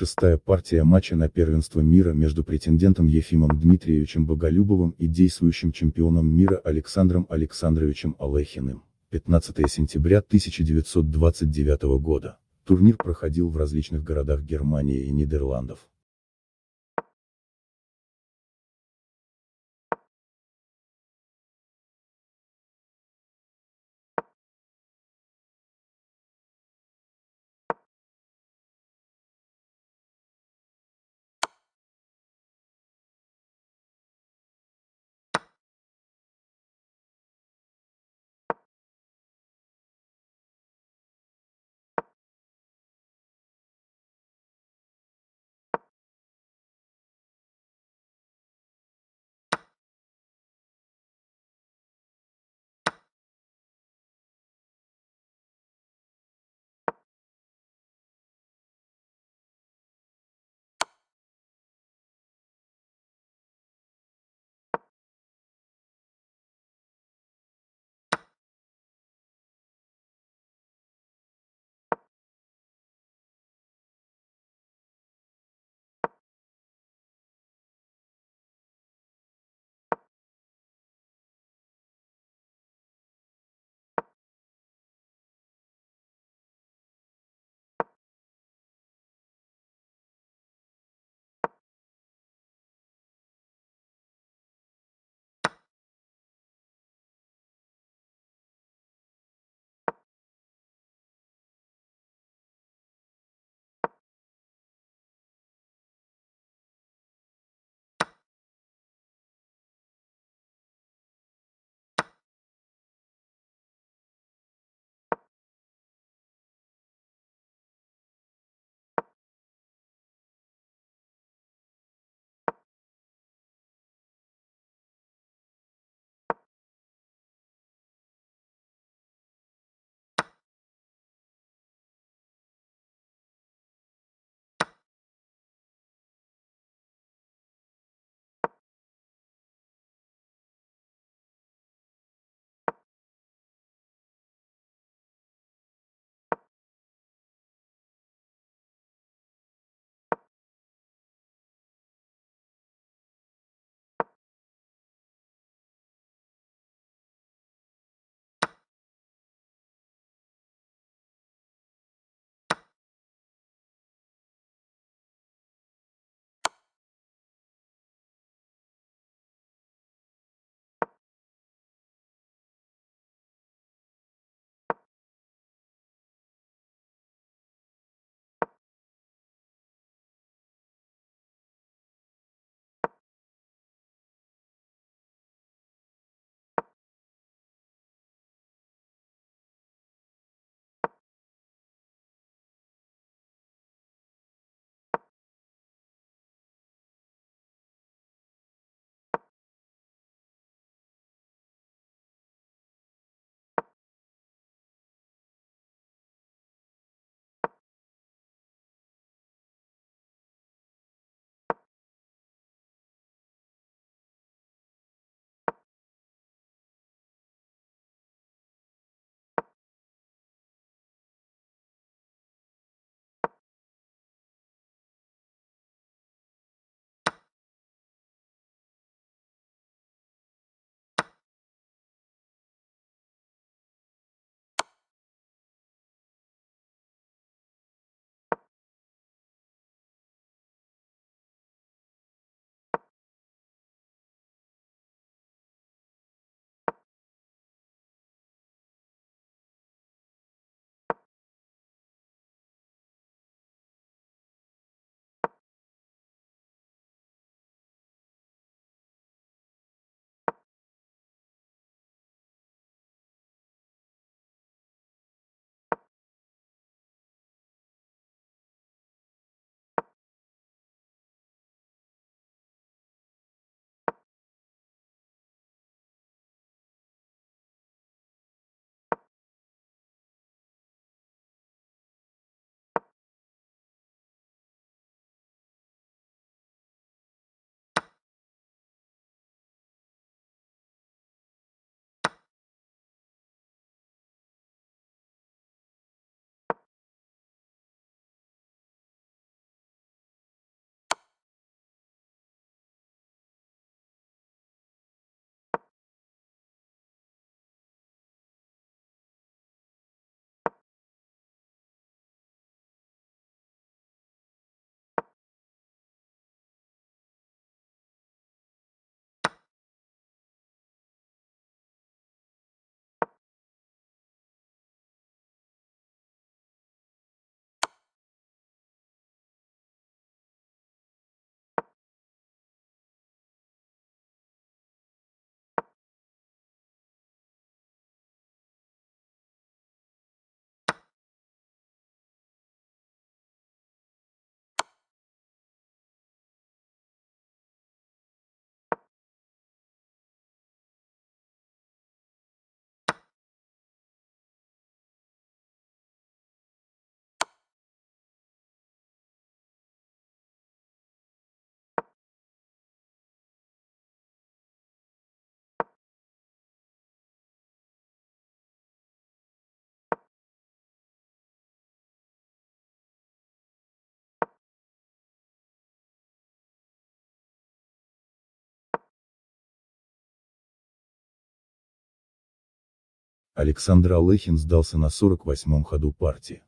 Шестая партия матча на первенство мира между претендентом Ефимом Дмитриевичем Боголюбовым и действующим чемпионом мира Александром Александровичем Алехиным. 15 сентября 1929 года. Турнир проходил в различных городах Германии и Нидерландов. Александр Алехин сдался на 48-м ходу партии.